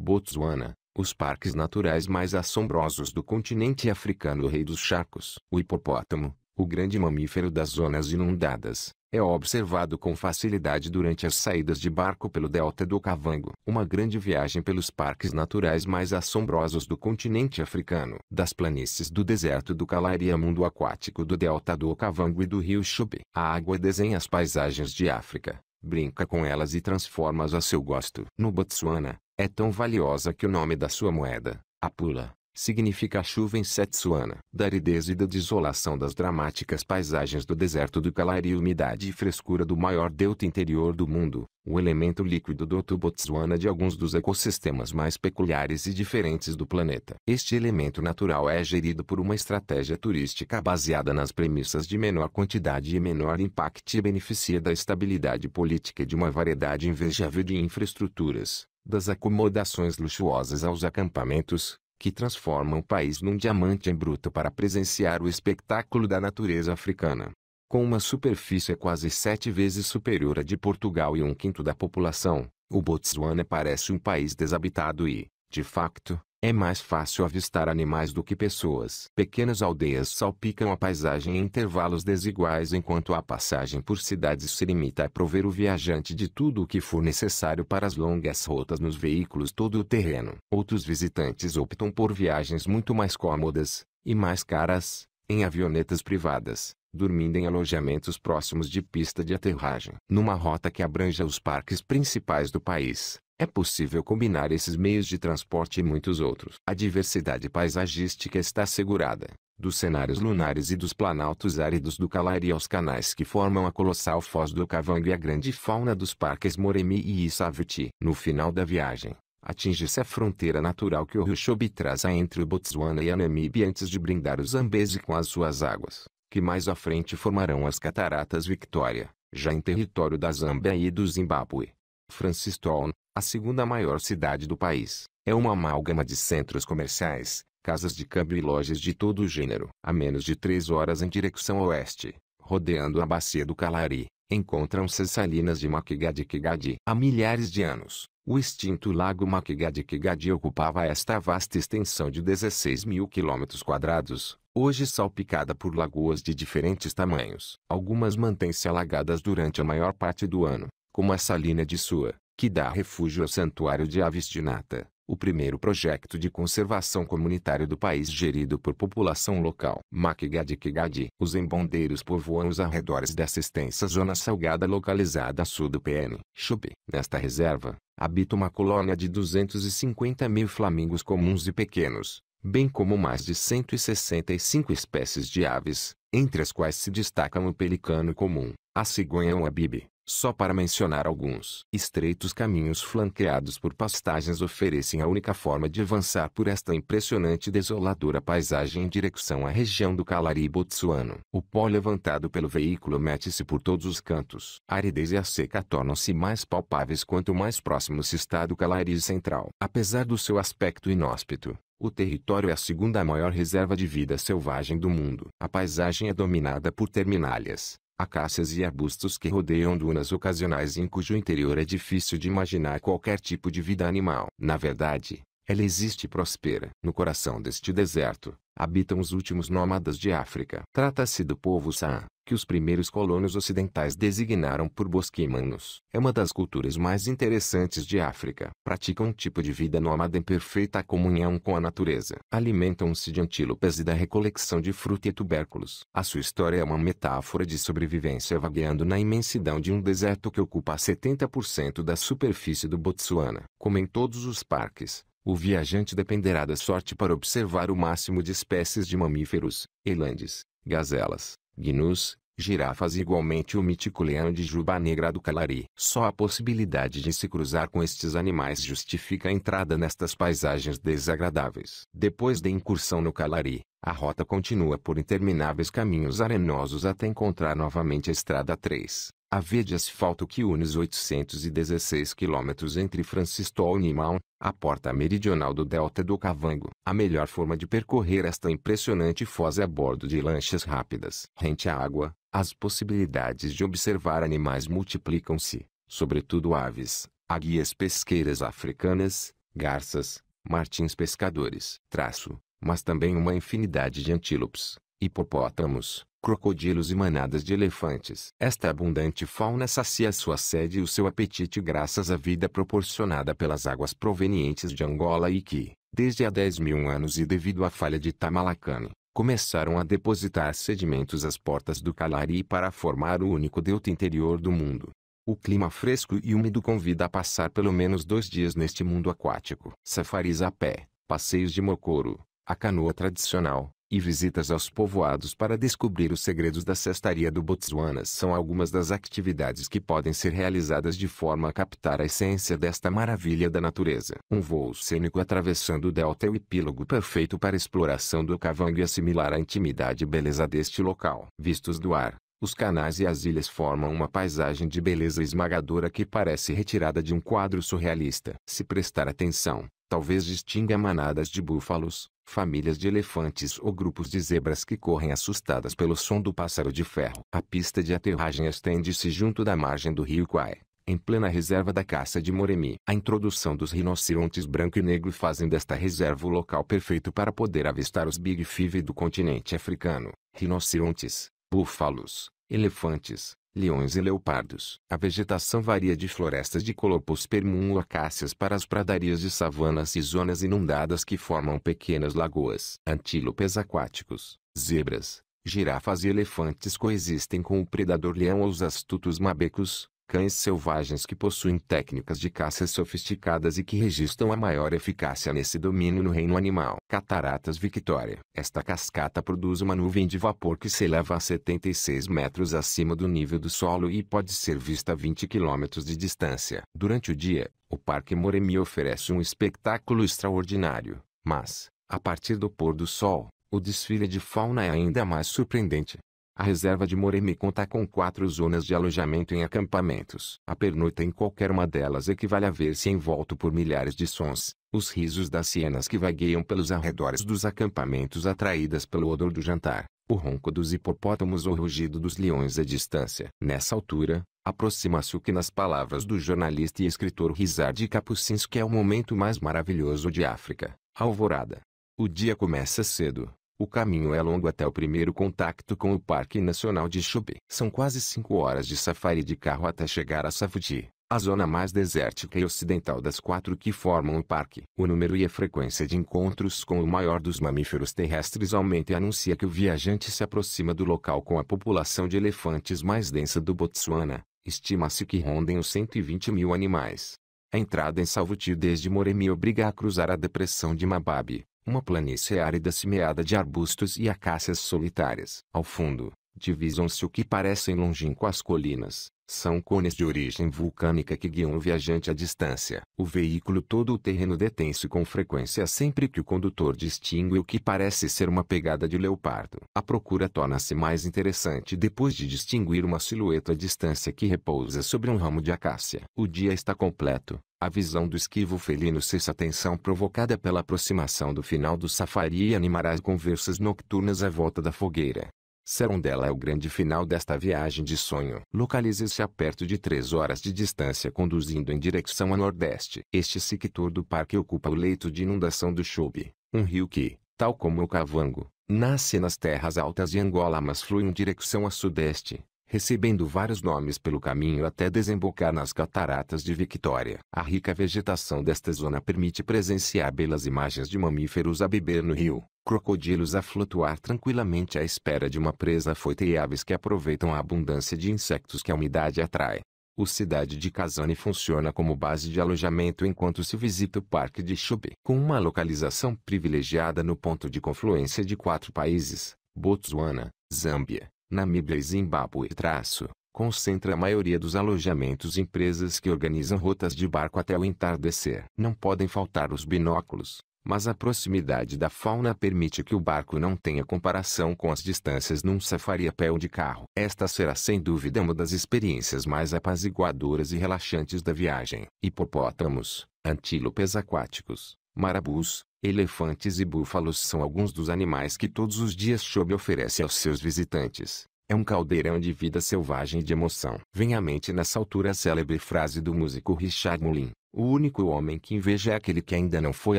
Botsuana, os parques naturais mais assombrosos do continente africano o rei dos charcos. O hipopótamo, o grande mamífero das zonas inundadas, é observado com facilidade durante as saídas de barco pelo delta do Cavango. Uma grande viagem pelos parques naturais mais assombrosos do continente africano. Das planícies do deserto do Kalahari ao mundo aquático do delta do Cavango e do rio Chubi. A água desenha as paisagens de África, brinca com elas e transforma-as a seu gosto. No Botsuana, é tão valiosa que o nome da sua moeda, a pula, significa chuva em Setsuana. Da aridez e da desolação das dramáticas paisagens do deserto do Kalahari umidade e frescura do maior delta interior do mundo, o elemento líquido dotou Botsuana de alguns dos ecossistemas mais peculiares e diferentes do planeta. Este elemento natural é gerido por uma estratégia turística baseada nas premissas de menor quantidade e menor impacto e beneficia da estabilidade política de uma variedade invejável de infraestruturas, das acomodações luxuosas aos acampamentos, que transformam o país num diamante em bruto para presenciar o espetáculo da natureza africana. Com uma superfície quase sete vezes superior à de Portugal e um quinto da população, o Botsuana parece um país desabitado e, de facto, é mais fácil avistar animais do que pessoas. Pequenas aldeias salpicam a paisagem em intervalos desiguais enquanto a passagem por cidades se limita a prover o viajante de tudo o que for necessário para as longas rotas nos veículos todo o terreno. Outros visitantes optam por viagens muito mais cômodas, e mais caras, em avionetas privadas dormindo em alojamentos próximos de pista de aterragem. Numa rota que abranja os parques principais do país, é possível combinar esses meios de transporte e muitos outros. A diversidade paisagística está assegurada, dos cenários lunares e dos planaltos áridos do Calari aos canais que formam a colossal foz do Cavango e a grande fauna dos parques Moremi e Issavuti. No final da viagem, atinge-se a fronteira natural que o rio Chobe traça entre o Botswana e a Namíbia antes de brindar o Zambeze com as suas águas, que mais à frente formarão as Cataratas Victoria, já em território da Zâmbia e do Zimbábue. Francistown, a segunda maior cidade do país, é uma amálgama de centros comerciais, casas de câmbio e lojas de todo o gênero. A menos de três horas em direção oeste, rodeando a bacia do Calari, encontram-se as salinas de Makgadikgadi. Há milhares de anos, o extinto lago Makgadikgadi ocupava esta vasta extensão de 16 mil quilômetros quadrados, hoje salpicada por lagoas de diferentes tamanhos. Algumas mantêm-se alagadas durante a maior parte do ano, como a Salina de Sua, que dá refúgio ao Santuário de aves de nata, o primeiro projeto de conservação comunitário do país gerido por população local. Makigadikigadi. Os embondeiros povoam os arredores dessa extensa zona salgada localizada a sul do PN. Chub. Nesta reserva, habita uma colônia de 250 mil flamingos comuns e pequenos, bem como mais de 165 espécies de aves, entre as quais se destacam o pelicano comum, a cigonha ou a bibi, só para mencionar alguns. Estreitos caminhos flanqueados por pastagens oferecem a única forma de avançar por esta impressionante e desoladora paisagem em direção à região do Calari Botsuano. O pó levantado pelo veículo mete-se por todos os cantos. A aridez e a seca tornam-se mais palpáveis quanto mais próximo se está do Calari central. Apesar do seu aspecto inóspito, o território é a segunda maior reserva de vida selvagem do mundo. A paisagem é dominada por terminalhas, acácias e arbustos que rodeiam dunas ocasionais e em cujo interior é difícil de imaginar qualquer tipo de vida animal. Na verdade, ela existe e prospera no coração deste deserto, habitam os últimos nômadas de África. Trata-se do povo Saa, que os primeiros colonos ocidentais designaram por bosquimanos. É uma das culturas mais interessantes de África. Praticam um tipo de vida nômade em perfeita comunhão com a natureza. Alimentam-se de antílopes e da recolecção de fruta e tubérculos. A sua história é uma metáfora de sobrevivência vagueando na imensidão de um deserto que ocupa 70% da superfície do Botsuana. em todos os parques, o viajante dependerá da sorte para observar o máximo de espécies de mamíferos, elandes, gazelas, gnus, girafas e igualmente o mítico leão de juba negra do Calari. Só a possibilidade de se cruzar com estes animais justifica a entrada nestas paisagens desagradáveis. Depois da incursão no Calari, a rota continua por intermináveis caminhos arenosos até encontrar novamente a Estrada 3, a via de asfalto que une os 816 quilômetros entre Francisco e Nimão, a porta meridional do delta do Cavango. A melhor forma de percorrer esta impressionante foz é a bordo de lanchas rápidas. Rente à água, as possibilidades de observar animais multiplicam-se, sobretudo aves, águias pesqueiras africanas, garças, martins pescadores. Traço mas também uma infinidade de antílopes, hipopótamos, crocodilos e manadas de elefantes. Esta abundante fauna sacia sua sede e o seu apetite graças à vida proporcionada pelas águas provenientes de Angola e que, desde há 10 mil anos e devido à falha de Tamalacane, começaram a depositar sedimentos às portas do Calari para formar o único delta interior do mundo. O clima fresco e úmido convida a passar pelo menos dois dias neste mundo aquático. Safaris a pé, passeios de mocoro, a canoa tradicional, e visitas aos povoados para descobrir os segredos da cestaria do Botsuana são algumas das atividades que podem ser realizadas de forma a captar a essência desta maravilha da natureza. Um voo cênico atravessando o delta é o epílogo perfeito para a exploração do cavango e assimilar a intimidade e beleza deste local. Vistos do ar, os canais e as ilhas formam uma paisagem de beleza esmagadora que parece retirada de um quadro surrealista. Se prestar atenção, talvez distinga manadas de búfalos, famílias de elefantes ou grupos de zebras que correm assustadas pelo som do pássaro de ferro. A pista de aterragem estende-se junto da margem do rio Kwai, em plena reserva da caça de Moremi. A introdução dos rinocerontes branco e negro fazem desta reserva o local perfeito para poder avistar os Big Five do continente africano. Rinocerontes, búfalos, elefantes, leões e leopardos. A vegetação varia de florestas de colopos-permum acácias para as pradarias de savanas e zonas inundadas que formam pequenas lagoas. Antílopes aquáticos, zebras, girafas e elefantes coexistem com o predador leão ou os astutos mabecos, Cães selvagens que possuem técnicas de caça sofisticadas e que registram a maior eficácia nesse domínio no reino animal. Cataratas Victoria. Esta cascata produz uma nuvem de vapor que se eleva a 76 metros acima do nível do solo e pode ser vista a 20 quilômetros de distância. Durante o dia, o Parque Moremi oferece um espetáculo extraordinário, mas, a partir do pôr do sol, o desfile de fauna é ainda mais surpreendente. A reserva de Moremi conta com quatro zonas de alojamento em acampamentos. A pernoita em qualquer uma delas equivale a ver-se envolto por milhares de sons, os risos das cienas que vagueiam pelos arredores dos acampamentos atraídas pelo odor do jantar, o ronco dos hipopótamos ou rugido dos leões à distância. Nessa altura, aproxima-se o que nas palavras do jornalista e escritor Rizard Kapuscinski é o momento mais maravilhoso de África, a alvorada. O dia começa cedo, o caminho é longo até o primeiro contato com o Parque Nacional de Chobe. São quase 5 horas de safari de carro até chegar a Savuti, a zona mais desértica e ocidental das quatro que formam o parque. O número e a frequência de encontros com o maior dos mamíferos terrestres aumenta e anuncia que o viajante se aproxima do local com a população de elefantes mais densa do Botsuana. Estima-se que rondem os 120 mil animais. A entrada em Savuti desde Moremi obriga a cruzar a depressão de Mababi. Uma planície árida semeada de arbustos e acácias solitárias. Ao fundo, divisam-se o que parecem longínquas colinas. São cones de origem vulcânica que guiam o viajante à distância. O veículo todo o terreno detém-se com frequência sempre que o condutor distingue o que parece ser uma pegada de leopardo. A procura torna-se mais interessante depois de distinguir uma silhueta à distância que repousa sobre um ramo de acácia. O dia está completo. A visão do esquivo felino cessa a tensão provocada pela aproximação do final do safari e animará as conversas nocturnas à volta da fogueira. Serondela é o grande final desta viagem de sonho. Localiza-se a perto de três horas de distância conduzindo em direção a nordeste. Este sector do parque ocupa o leito de inundação do Chobe, um rio que, tal como o Cavango, nasce nas terras altas de Angola mas flui em direção a sudeste recebendo vários nomes pelo caminho até desembocar nas Cataratas de Victoria. A rica vegetação desta zona permite presenciar belas imagens de mamíferos a beber no rio, crocodilos a flutuar tranquilamente à espera de uma presa foita e aves que aproveitam a abundância de insectos que a umidade atrai. O Cidade de Kazani funciona como base de alojamento enquanto se visita o Parque de Chubé. Com uma localização privilegiada no ponto de confluência de quatro países, Botsuana, Zâmbia, Namíbia e Zimbábue traço, concentra a maioria dos alojamentos empresas que organizam rotas de barco até o entardecer. Não podem faltar os binóculos, mas a proximidade da fauna permite que o barco não tenha comparação com as distâncias num safari a pé ou de carro. Esta será sem dúvida uma das experiências mais apaziguadoras e relaxantes da viagem. Hipopótamos, antílopes aquáticos, marabus, Elefantes e búfalos são alguns dos animais que todos os dias Shobi oferece aos seus visitantes. É um caldeirão de vida selvagem e de emoção. Vem à mente nessa altura a célebre frase do músico Richard Mullin. O único homem que inveja é aquele que ainda não foi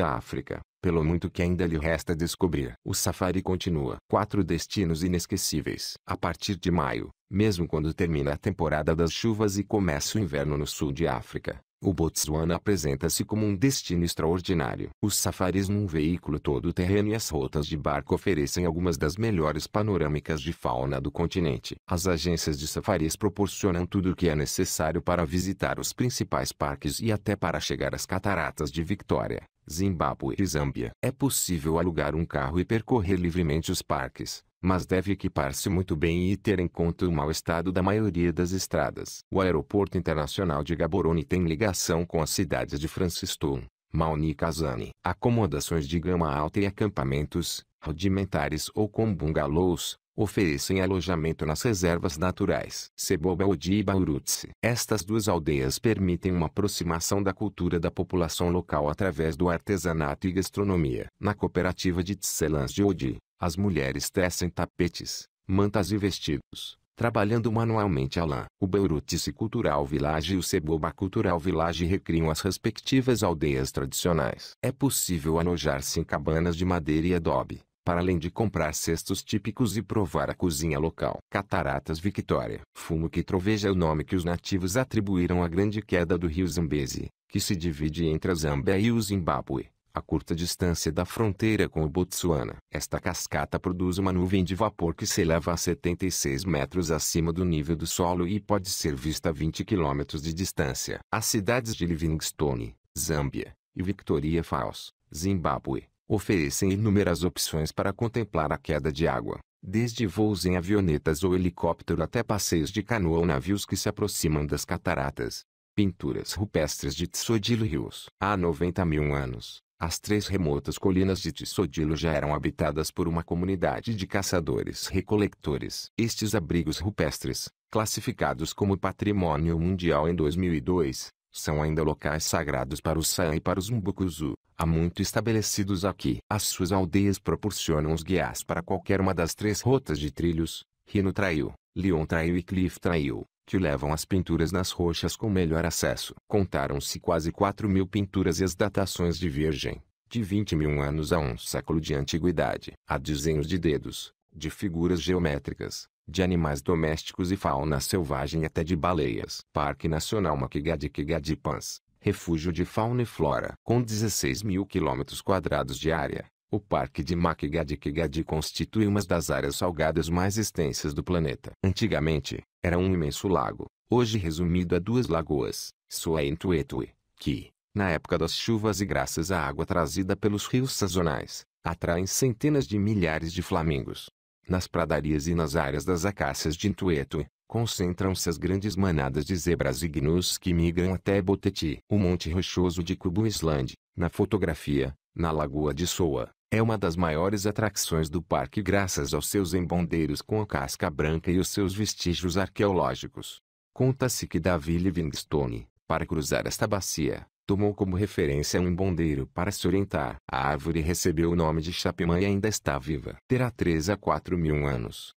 à África, pelo muito que ainda lhe resta descobrir. O safari continua. Quatro destinos inesquecíveis. A partir de maio, mesmo quando termina a temporada das chuvas e começa o inverno no sul de África, o Botsuana apresenta-se como um destino extraordinário. Os safaris num veículo todo-terreno e as rotas de barco oferecem algumas das melhores panorâmicas de fauna do continente. As agências de safaris proporcionam tudo o que é necessário para visitar os principais parques e até para chegar às cataratas de Victoria. Zimbábue e Zâmbia. É possível alugar um carro e percorrer livremente os parques mas deve equipar-se muito bem e ter em conta o mau estado da maioria das estradas. O Aeroporto Internacional de Gaborone tem ligação com as cidades de Franciston, Mauni e Kazane. Acomodações de gama alta e acampamentos, rudimentares ou com bungalows, oferecem alojamento nas reservas naturais. Sebobaldi e Baurutse. Estas duas aldeias permitem uma aproximação da cultura da população local através do artesanato e gastronomia. Na cooperativa de Tselans de Odi, as mulheres tecem tapetes, mantas e vestidos, trabalhando manualmente a lã. O Beurutice Cultural Village e o Seboba Cultural Village recriam as respectivas aldeias tradicionais. É possível alojar-se em cabanas de madeira e adobe, para além de comprar cestos típicos e provar a cozinha local. Cataratas Victoria. Fumo que troveja é o nome que os nativos atribuíram à grande queda do rio Zambeze, que se divide entre a Zâmbia e o Zimbábue a curta distância da fronteira com o Botsuana. Esta cascata produz uma nuvem de vapor que se eleva a 76 metros acima do nível do solo e pode ser vista a 20 quilômetros de distância. As cidades de Livingstone, Zâmbia, e Victoria Falls, Zimbábue, oferecem inúmeras opções para contemplar a queda de água, desde voos em avionetas ou helicóptero até passeios de canoa ou navios que se aproximam das cataratas pinturas rupestres de Tsodilo Rios. Há 90 mil anos, as três remotas colinas de Tissodilo já eram habitadas por uma comunidade de caçadores recolectores Estes abrigos rupestres, classificados como Patrimônio Mundial em 2002, são ainda locais sagrados para os San e para os Mbukuzu, há muito estabelecidos aqui. As suas aldeias proporcionam os guias para qualquer uma das três rotas de trilhos, Rino Trail, Leon Trail e Cliff Trail que levam as pinturas nas rochas com melhor acesso. Contaram-se quase 4 mil pinturas e as datações de virgem, de 20 mil anos a um século de antiguidade. Há desenhos de dedos, de figuras geométricas, de animais domésticos e fauna selvagem até de baleias. Parque Nacional Makigadikigadipans, refúgio de fauna e flora. Com 16 mil quilômetros quadrados de área, o Parque de Makgadikgadi constitui uma das áreas salgadas mais extensas do planeta. Antigamente, era um imenso lago, hoje resumido a duas lagoas, Suaentuetue, que, na época das chuvas e graças à água trazida pelos rios sazonais, atraem centenas de milhares de flamingos. Nas pradarias e nas áreas das acácias de Intuetui, concentram-se as grandes manadas de zebras e gnus que migram até Boteti. O Monte Rochoso de Kubu Island, na fotografia, na Lagoa de Soa, é uma das maiores atrações do parque graças aos seus embondeiros com a casca branca e os seus vestígios arqueológicos. Conta-se que Davi Livingstone, para cruzar esta bacia, tomou como referência um embondeiro para se orientar. A árvore recebeu o nome de Chapimã e ainda está viva. Terá 3 a 4 mil anos.